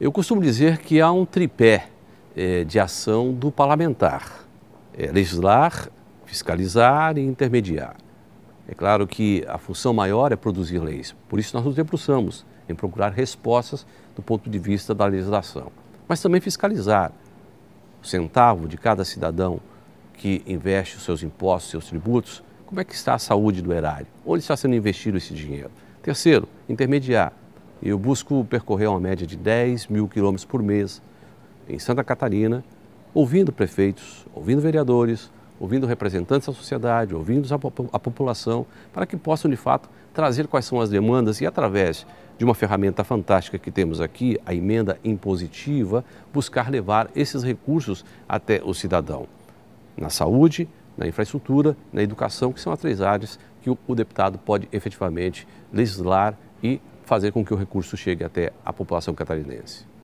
Eu costumo dizer que há um tripé é, de ação do parlamentar: é, legislar, fiscalizar e intermediar. É claro que a função maior é produzir leis, por isso nós nos debruçamos em procurar respostas do ponto de vista da legislação, mas também fiscalizar. O centavo de cada cidadão que investe os seus impostos, seus tributos, como é que está a saúde do erário? Onde está sendo investido esse dinheiro? Terceiro, intermediar. Eu busco percorrer uma média de 10 mil quilômetros por mês em Santa Catarina, ouvindo prefeitos, ouvindo vereadores, ouvindo representantes da sociedade, ouvindo a, população, para que possam de fato trazer quais são as demandas e, através de uma ferramenta fantástica que temos aqui, a emenda impositiva, buscar levar esses recursos até o cidadão. Na saúde, na infraestrutura, na educação, que são as três áreas que o, deputado pode efetivamente legislar e fazer com que o recurso chegue até a população catarinense.